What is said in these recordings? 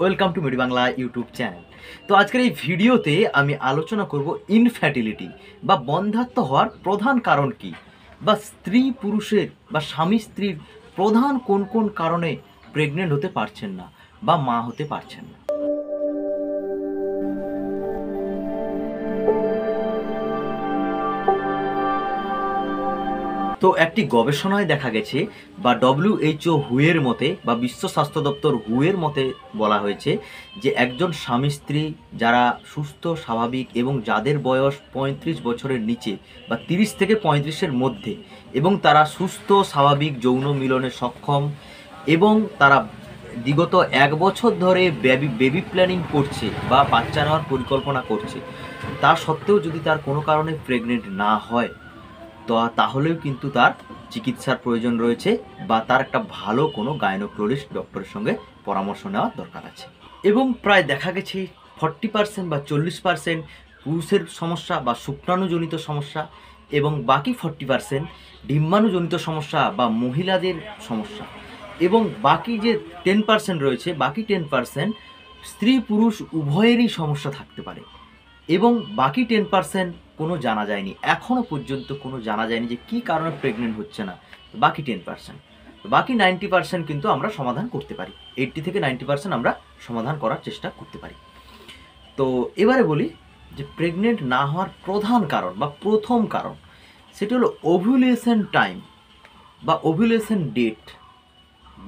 welcome to মিডি Bangla YouTube channel তো আজকের এই ভিডিওতে আমি আলোচনা করব ইনফ্যাটিলিটি বা বন্ধাত্ম হওয়ার প্রধান কারণ কি বা স্ত্রী পুরুষের বা স্বামী স্ত্রীর প্রধান কোন কোন কারণে প্রেগনেন্ট হতে পারছেন না বা মা হতে পারছেন না তো একটি গবেষণায় দেখা গেছে বা ডব্লিউএইচও হুয়ের মতে বা বিশ্ব স্বাস্থ্য দপ্তর হুয়ের মতে বলা হয়েছে যে একজন স্বামী স্ত্রী যারা সুস্থ স্বাভাবিক এবং যাদের বয়স পঁয়ত্রিশ বছরের নিচে বা তিরিশ থেকে পঁয়ত্রিশের মধ্যে এবং তারা সুস্থ স্বাভাবিক যৌন মিলনে সক্ষম এবং তারা বিগত এক বছর ধরে বেবি বেবি প্ল্যানিং করছে বা বাচ্চা নেওয়ার পরিকল্পনা করছে তা সত্ত্বেও যদি তার কোনো কারণে প্রেগনেন্ট না হয় তো তাহলেও কিন্তু তার চিকিৎসার প্রয়োজন রয়েছে বা তার একটা ভালো কোনো গায়নোক্লোরিস্ট ডক্টরের সঙ্গে পরামর্শ নেওয়ার দরকার আছে এবং প্রায় দেখা গেছে ফর্টি পার্সেন্ট বা চল্লিশ পার্সেন্ট পুরুষের সমস্যা বা শুক্রাণুজনিত সমস্যা এবং বাকি ফর্টি পার্সেন্ট ডিম্বাণুজনিত সমস্যা বা মহিলাদের সমস্যা এবং বাকি যে টেন পার্সেন্ট রয়েছে বাকি টেন পার্সেন্ট স্ত্রী পুরুষ উভয়েরই সমস্যা থাকতে পারে এবং বাকি টেন পার্সেন্ট কোনো জানা যায়নি এখনও পর্যন্ত কোনো জানা যায়নি যে কী কারণে প্রেগনেন্ট হচ্ছে না বাকি টেন পার্সেন্ট বাকি নাইনটি পার্সেন্ট কিন্তু আমরা সমাধান করতে পারি এইটটি থেকে নাইনটি পার্সেন্ট আমরা সমাধান করার চেষ্টা করতে পারি তো এবারে বলি যে প্রেগনেন্ট না হওয়ার প্রধান কারণ বা প্রথম কারণ সেটি হলো ওভুলেশন টাইম বা ওভুলেশন ডেট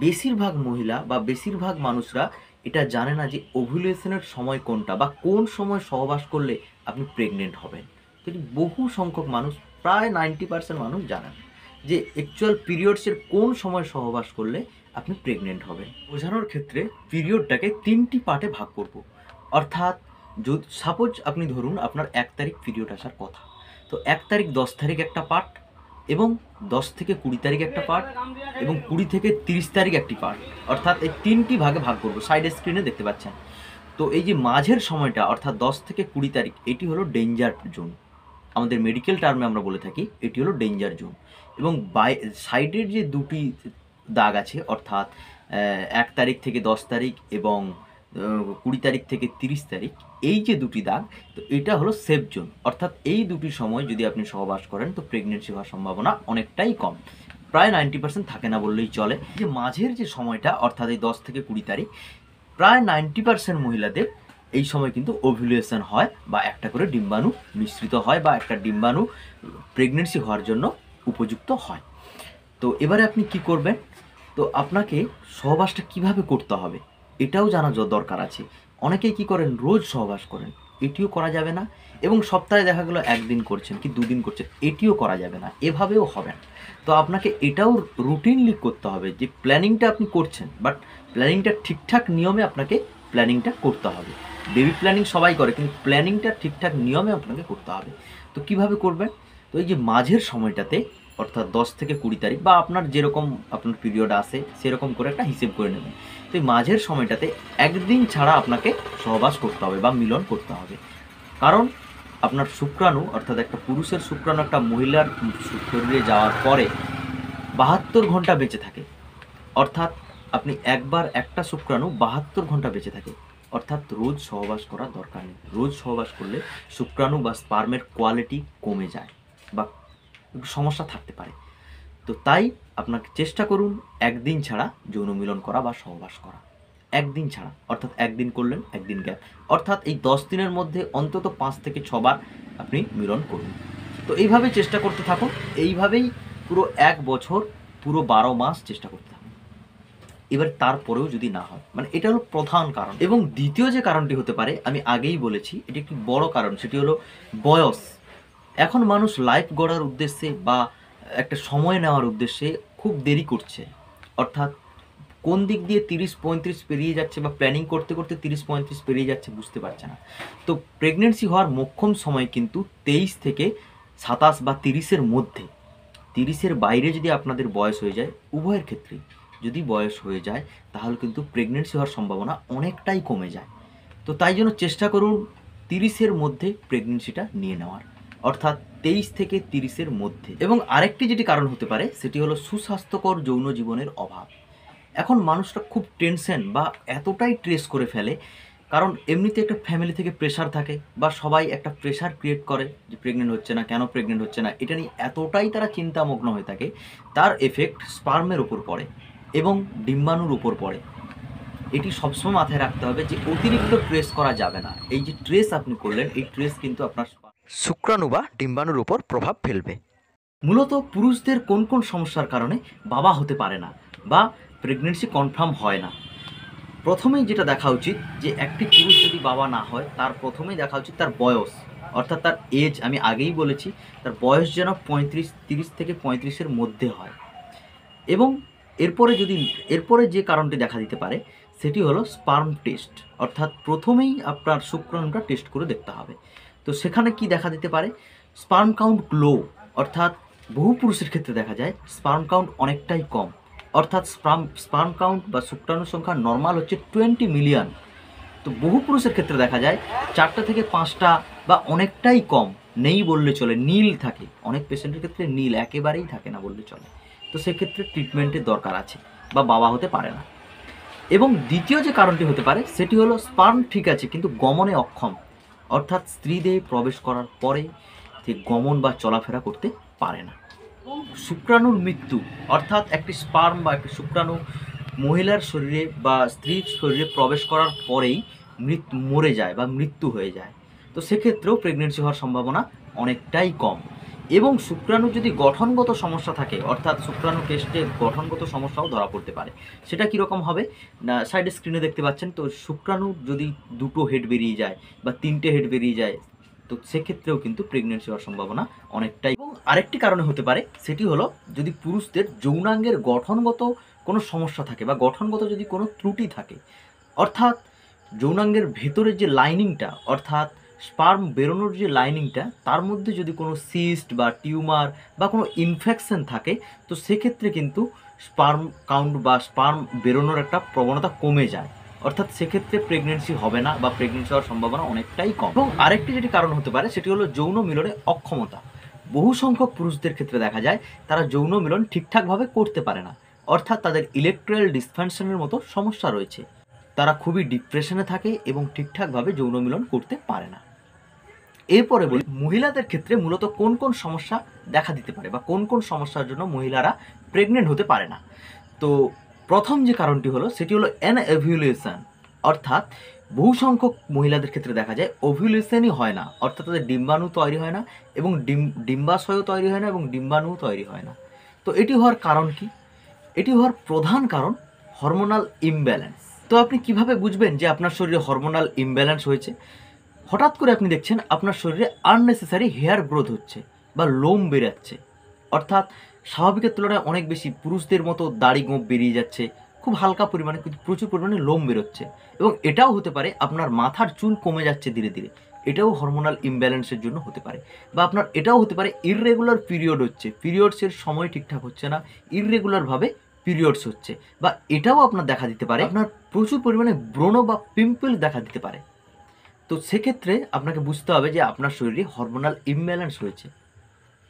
বেশিরভাগ মহিলা বা বেশিরভাগ মানুষরা এটা জানে না যে ওভুলেশনের সময় কোনটা বা কোন সময় সহবাস করলে আপনি প্রেগনেন্ট হবেন সেটি বহু সংখ্যক মানুষ প্রায় নাইনটি পার্সেন্ট মানুষ জানেন যে অ্যাকচুয়াল পিরিয়ডসের কোন সময় সহবাস করলে আপনি প্রেগনেন্ট হবেন বোঝানোর ক্ষেত্রে পিরিয়ডটাকে তিনটি পার্টে ভাগ করব অর্থাৎ যদি সাপোজ আপনি ধরুন আপনার এক তারিখ পিরিয়ড আসার কথা তো এক তারিখ দশ তারিখ একটা পার্ট এবং দশ থেকে কুড়ি তারিখ একটা পার্ট এবং কুড়ি থেকে তিরিশ তারিখ একটি পার্ট অর্থাৎ এই তিনটি ভাগে ভাগ করবো সাইড স্ক্রিনে দেখতে পাচ্ছেন তো এই যে মাঝের সময়টা অর্থাৎ দশ থেকে কুড়ি তারিখ এটি হলো ডেঞ্জার জোন আমাদের মেডিকেল টার্মে আমরা বলে থাকি এটি হলো ডেঞ্জার জোন এবং বাই সাইডের যে দুটি দাগ আছে অর্থাৎ এক তারিখ থেকে দশ তারিখ এবং কুড়ি তারিখ থেকে তিরিশ তারিখ এই যে দুটি দাগ তো এটা হলো সেফ জোন অর্থাৎ এই দুটি সময় যদি আপনি সহবাস করেন তো প্রেগনেন্সি হওয়ার সম্ভাবনা অনেকটাই কম প্রায় নাইনটি পার্সেন্ট থাকে না বললেই চলে যে মাঝের যে সময়টা অর্থাৎ এই দশ থেকে কুড়ি তারিখ প্রায় নাইনটি পার্সেন্ট মহিলাদের এই সময় কিন্তু ওভিলিয়েশন হয় বা একটা করে ডিম্বাণু মিশ্রিত হয় বা একটা ডিম্বাণু প্রেগনেন্সি হওয়ার জন্য উপযুক্ত হয় তো এবারে আপনি কি করবেন তো আপনাকে সহবাসটা কিভাবে করতে হবে এটাও জানা দরকার আছে অনেকেই কি করেন রোজ সহবাস করেন এটিও করা যাবে না এবং সপ্তাহে দেখা গেলো একদিন করছেন কি দুদিন করছেন এটিও করা যাবে না এভাবেও হবে না তো আপনাকে এটাও রুটিনলি করতে হবে যে প্ল্যানিংটা আপনি করছেন বাট প্ল্যানিংটা ঠিকঠাক নিয়মে আপনাকে প্ল্যানিংটা করতে হবে বেবি প্ল্যানিং সবাই করে কিন্তু প্ল্যানিংটা ঠিকঠাক নিয়মে আপনাকে করতে হবে তো কিভাবে করবেন তো এই যে মাঝের সময়টাতে অর্থাৎ দশ থেকে কুড়ি তারিখ বা আপনার যেরকম আপনার পিরিয়ড আসে সেরকম করে একটা হিসেব করে নেবেন তো এই মাঝের সময়টাতে একদিন ছাড়া আপনাকে সহবাস করতে হবে বা মিলন করতে হবে কারণ আপনার শুক্রাণু অর্থাৎ একটা পুরুষের শুক্রাণু একটা মহিলার শরীরে যাওয়ার পরে বাহাত্তর ঘন্টা বেঁচে থাকে অর্থাৎ আপনি একবার একটা শুক্রাণু বাহাত্তর ঘন্টা বেঁচে থাকে অর্থাৎ রোজ সহবাস করা দরকার নেই রোজ সহবাস করলে শুক্রাণু বা স্পার্মের কোয়ালিটি কমে যায় বা সমস্যা থাকতে পারে তো তাই আপনাকে চেষ্টা করুন একদিন ছাড়া যৌন মিলন করা বা সহবাস করা একদিন ছাড়া অর্থাৎ একদিন করলেন একদিন গ্যাপ অর্থাৎ এই দশ দিনের মধ্যে অন্তত পাঁচ থেকে ছবার আপনি মিলন করুন তো এইভাবেই চেষ্টা করতে থাকুন এইভাবেই পুরো এক বছর পুরো বারো মাস চেষ্টা করতে থাকুন এবার তারপরেও যদি না হয় মানে এটা হলো প্রধান কারণ এবং দ্বিতীয় যে কারণটি হতে পারে আমি আগেই বলেছি এটি একটি বড় কারণ সেটি হলো বয়স এখন মানুষ লাইফ গড়ার উদ্দেশ্যে বা একটা সময় নেওয়ার উদ্দেশ্যে খুব দেরি করছে অর্থাৎ কোন দিক দিয়ে তিরিশ পঁয়ত্রিশ পেরিয়ে যাচ্ছে বা প্ল্যানিং করতে করতে তিরিশ পঁয়ত্রিশ পেরিয়ে যাচ্ছে বুঝতে পারছে না তো প্রেগনেন্সি হওয়ার মোক্ষম সময় কিন্তু তেইশ থেকে সাতাশ বা তিরিশের মধ্যে তিরিশের বাইরে যদি আপনাদের বয়স হয়ে যায় উভয়ের ক্ষেত্রেই যদি বয়স হয়ে যায় তাহলে কিন্তু প্রেগনেন্সি হওয়ার সম্ভাবনা অনেকটাই কমে যায় তো তাই জন্য চেষ্টা করুন তিরিশের মধ্যে প্রেগনেন্সিটা নিয়ে নেওয়ার অর্থাৎ তেইশ থেকে তিরিশের মধ্যে এবং আরেকটি যেটি কারণ হতে পারে সেটি হলো সুস্বাস্থ্যকর যৌন জীবনের অভাব এখন মানুষটা খুব টেনশন বা এতটাই ট্রেস করে ফেলে কারণ এমনিতে একটা ফ্যামিলি থেকে প্রেশার থাকে বা সবাই একটা প্রেশার ক্রিয়েট করে যে প্রেগনেন্ট হচ্ছে না কেন প্রেগনেন্ট হচ্ছে না এটা নিয়ে এতটাই তারা চিন্তামগ্ন হয়ে থাকে তার এফেক্ট স্পার্মের ওপর পড়ে এবং ডিম্বাণুর উপর পড়ে এটি সবসময় মাথায় রাখতে হবে যে অতিরিক্ত ট্রেস করা যাবে না এই যে ট্রেস আপনি করলেন এই ট্রেস কিন্তু আপনার শুক্রাণু বা ডিম্বাণুর উপর প্রভাব ফেলবে মূলত পুরুষদের কোন কোন সমস্যার কারণে বাবা হতে পারে না বা প্রেগনেন্সি কনফার্ম হয় না প্রথমেই যেটা দেখা উচিত যে একটি পুরুষ যদি বাবা না হয় তার প্রথমেই দেখা উচিত তার বয়স অর্থাৎ তার এজ আমি আগেই বলেছি তার বয়স যেন পঁয়ত্রিশ তিরিশ থেকে পঁয়ত্রিশের মধ্যে হয় এবং এরপরে যদি এরপরে যে কারণটি দেখা দিতে পারে সেটি হলো স্পার্ম টেস্ট অর্থাৎ প্রথমেই আপনার শুক্রাণুটা টেস্ট করে দেখতে হবে তো সেখানে কি দেখা দিতে পারে স্পার্ম কাউন্ট গ্লো অর্থাৎ বহু পুরুষের ক্ষেত্রে দেখা যায় স্পার্ম কাউন্ট অনেকটাই কম অর্থাৎ স্পার্ম স্পার্ম কাউন্ট বা শুক্রাণুর সংখ্যা নর্মাল হচ্ছে টোয়েন্টি মিলিয়ন তো বহু পুরুষের ক্ষেত্রে দেখা যায় চারটা থেকে পাঁচটা বা অনেকটাই কম নেই বললে চলে নীল থাকে অনেক পেশেন্টের ক্ষেত্রে নীল একেবারেই থাকে না বললে চলে তো সেক্ষেত্রে ট্রিটমেন্টের দরকার আছে বা বাবা হতে পারে না এবং দ্বিতীয় যে কারণটি হতে পারে সেটি হলো স্পার্ম ঠিক আছে কিন্তু গমনে অক্ষম অর্থাৎ স্ত্রীদেহে প্রবেশ করার পরে যে গমন বা চলাফেরা করতে পারে না শুক্রাণুর মৃত্যু অর্থাৎ একটি স্পার্ম বা একটি শুক্রাণু মহিলার শরীরে বা স্ত্রীর শরীরে প্রবেশ করার পরেই মৃত্যু মরে যায় বা মৃত্যু হয়ে যায় তো সেক্ষেত্রেও প্রেগনেন্সি হওয়ার সম্ভাবনা অনেকটাই কম এবং শুক্রাণু যদি গঠনগত সমস্যা থাকে অর্থাৎ শুক্রাণু কেষ্টে গঠনগত সমস্যাও ধরা পড়তে পারে সেটা কীরকম হবে না সাইডে স্ক্রিনে দেখতে পাচ্ছেন তো শুক্রাণু যদি দুটো হেড বেরিয়ে যায় বা তিনটে হেড বেরিয়ে যায় তো সেক্ষেত্রেও কিন্তু প্রেগনেন্সি হওয়ার সম্ভাবনা অনেকটাই এবং আরেকটি কারণে হতে পারে সেটি হলো যদি পুরুষদের যৌনাঙ্গের গঠনগত কোনো সমস্যা থাকে বা গঠনগত যদি কোনো ত্রুটি থাকে অর্থাৎ যৌনাঙ্গের ভেতরের যে লাইনিংটা অর্থাৎ স্পার্ম বেরোনোর যে লাইনিংটা তার মধ্যে যদি কোনো সিস্ট বা টিউমার বা কোনো ইনফেকশন থাকে তো সেক্ষেত্রে কিন্তু স্পার্ম কাউন্ট বা স্পার্ম বেরোনোর একটা প্রবণতা কমে যায় অর্থাৎ সেক্ষেত্রে প্রেগনেন্সি হবে না বা প্রেগনেন্সি হওয়ার সম্ভাবনা অনেকটাই কম এবং আরেকটি যেটি কারণ হতে পারে সেটি হলো যৌন মিলনে অক্ষমতা বহু সংখ্যক পুরুষদের ক্ষেত্রে দেখা যায় তারা যৌন মিলন ঠিকঠাকভাবে করতে পারে না অর্থাৎ তাদের ইলেকট্রাল ডিসফাংশনের মতো সমস্যা রয়েছে তারা খুবই ডিপ্রেশনে থাকে এবং ঠিকঠাকভাবে যৌন মিলন করতে পারে না এরপরে বলি মহিলাদের ক্ষেত্রে মূলত কোন কোন সমস্যা দেখা দিতে পারে বা কোন কোন সমস্যার জন্য মহিলারা প্রেগনেন্ট হতে পারে না তো প্রথম যে কারণটি হলো সেটি হলো অ্যানএভিউলেশন অর্থাৎ বহু সংখ্যক মহিলাদের ক্ষেত্রে দেখা যায় ওভিউলেশনই হয় না অর্থাৎ তাদের ডিম্বাণু তৈরি হয় না এবং ডিম ডিম্বাশয়ও তৈরি হয় না এবং ডিম্বাণুও তৈরি হয় না তো এটি হওয়ার কারণ কি এটি হওয়ার প্রধান কারণ হরমোনাল ইমব্যালেন্স তো আপনি কিভাবে বুঝবেন যে আপনার শরীরে হরমোনাল ইমব্যালেন্স হয়েছে হঠাৎ করে আপনি দেখছেন আপনার শরীরে আননেসেসারি হেয়ার গ্রোথ হচ্ছে বা লোম বেরাচ্ছে অর্থাৎ স্বাভাবিকের তুলনায় অনেক বেশি পুরুষদের মতো দাড়ি গোঁপ বেরিয়ে যাচ্ছে খুব হালকা পরিমাণে কিন্তু প্রচুর পরিমাণে লোম বেরোচ্ছে এবং এটাও হতে পারে আপনার মাথার চুল কমে যাচ্ছে ধীরে ধীরে এটাও হরমোনাল ইমব্যালেন্সের জন্য হতে পারে বা আপনার এটাও হতে পারে ইররেগুলার পিরিয়ড হচ্ছে পিরিয়ডসের সময় ঠিকঠাক হচ্ছে না ইররেগুলারভাবে পিরিয়ডস হচ্ছে বা এটাও আপনার দেখা দিতে পারে আপনার প্রচুর পরিমাণে ব্রণ বা পিম্পল দেখা দিতে পারে তো সেক্ষেত্রে আপনাকে বুঝতে হবে যে আপনার শরীরে হরমোনাল ইমব্যালেন্স রয়েছে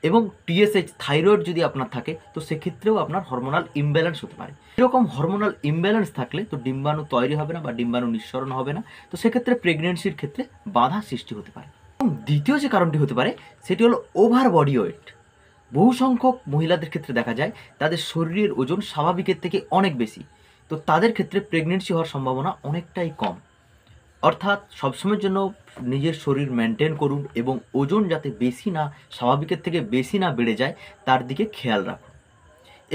এবং টিএসএইচ থাইরয়েড যদি আপনার থাকে তো সেক্ষেত্রেও আপনার হরমোনাল ইমব্যালেন্স হতে পারে এরকম হরমোনাল ইমব্যালেন্স থাকলে তো ডিম্বাণু তৈরি হবে না বা ডিম্বাণু নিঃসরণ হবে না তো সেক্ষেত্রে প্রেগনেন্সির ক্ষেত্রে বাধা সৃষ্টি হতে পারে এবং দ্বিতীয় যে কারণটি হতে পারে সেটি হলো ওভার বডি ওয়েট বহু সংখ্যক মহিলাদের ক্ষেত্রে দেখা যায় তাদের শরীরের ওজন স্বাভাবিকের থেকে অনেক বেশি তো তাদের ক্ষেত্রে প্রেগনেন্সি হওয়ার সম্ভাবনা অনেকটাই কম অর্থাৎ সবসময়ের জন্য নিজের শরীর মেনটেন করুন এবং ওজন যাতে বেশি না স্বাভাবিকের থেকে বেশি না বেড়ে যায় তার দিকে খেয়াল রাখুন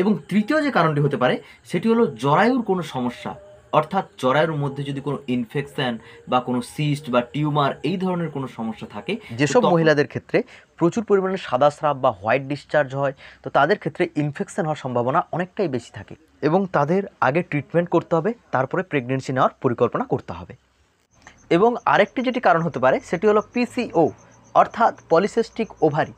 এবং তৃতীয় যে কারণটি হতে পারে সেটি হলো জরায়ুর কোনো সমস্যা অর্থাৎ জরায়ুর মধ্যে যদি কোনো ইনফেকশন বা কোনো সিস্ট বা টিউমার এই ধরনের কোনো সমস্যা থাকে যেসব মহিলাদের ক্ষেত্রে প্রচুর পরিমাণে সাদা স্রাব বা হোয়াইট ডিসচার্জ হয় তো তাদের ক্ষেত্রে ইনফেকশন হওয়ার সম্ভাবনা অনেকটাই বেশি থাকে এবং তাদের আগে ট্রিটমেন্ট করতে হবে তারপরে প্রেগনেন্সি নেওয়ার পরিকল্পনা করতে হবে এবং আরেকটি যেটি কারণ হতে পারে সেটি হলো পিসিও অর্থাৎ পলিসিস্টিক ওভারি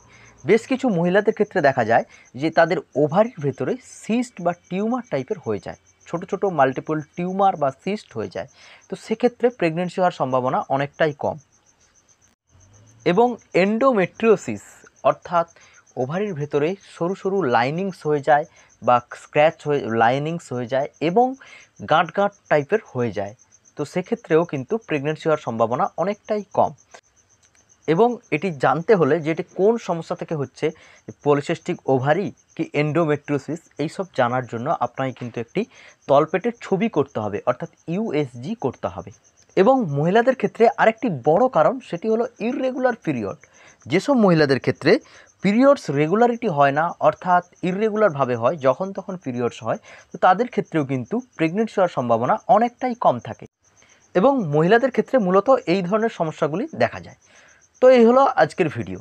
বেশ কিছু মহিলাদের ক্ষেত্রে দেখা যায় যে তাদের ওভারির ভেতরে সিস্ট বা টিউমার টাইপের হয়ে যায় ছোট ছোট মাল্টিপল টিউমার বা সিস্ট হয়ে যায় তো সেক্ষেত্রে প্রেগনেন্সি হওয়ার সম্ভাবনা অনেকটাই কম এবং এন্ডোমেট্রিওসিস অর্থাৎ ওভারির ভেতরে সরু সরু লাইনিংস হয়ে যায় বা স্ক্র্যাচ হয়ে লাইনিংস হয়ে যায় এবং গাঁট গাঁট টাইপের হয়ে যায় তো সেক্ষেত্রেও কিন্তু প্রেগনেন্সি হওয়ার সম্ভাবনা অনেকটাই কম এবং এটি জানতে হলে যে এটি কোন সমস্যা থেকে হচ্ছে পলিসিস্টিক ওভারি কি এন্ডোমেট্রোসিস এইসব জানার জন্য আপনাকে কিন্তু একটি তলপেটের ছবি করতে হবে অর্থাৎ ইউএসজি করতে হবে এবং মহিলাদের ক্ষেত্রে আরেকটি বড় কারণ সেটি হলো ইররেগুলার পিরিয়ড যেসব মহিলাদের ক্ষেত্রে পিরিয়ডস রেগুলারিটি হয় না অর্থাৎ ইররেগুলারভাবে হয় যখন তখন পিরিয়ডস হয় তো তাদের ক্ষেত্রেও কিন্তু প্রেগনেন্সি হওয়ার সম্ভাবনা অনেকটাই কম থাকে এবং মহিলাদের ক্ষেত্রে মূলত এই ধরনের সমস্যাগুলি দেখা যায় তো এই হলো আজকের ভিডিও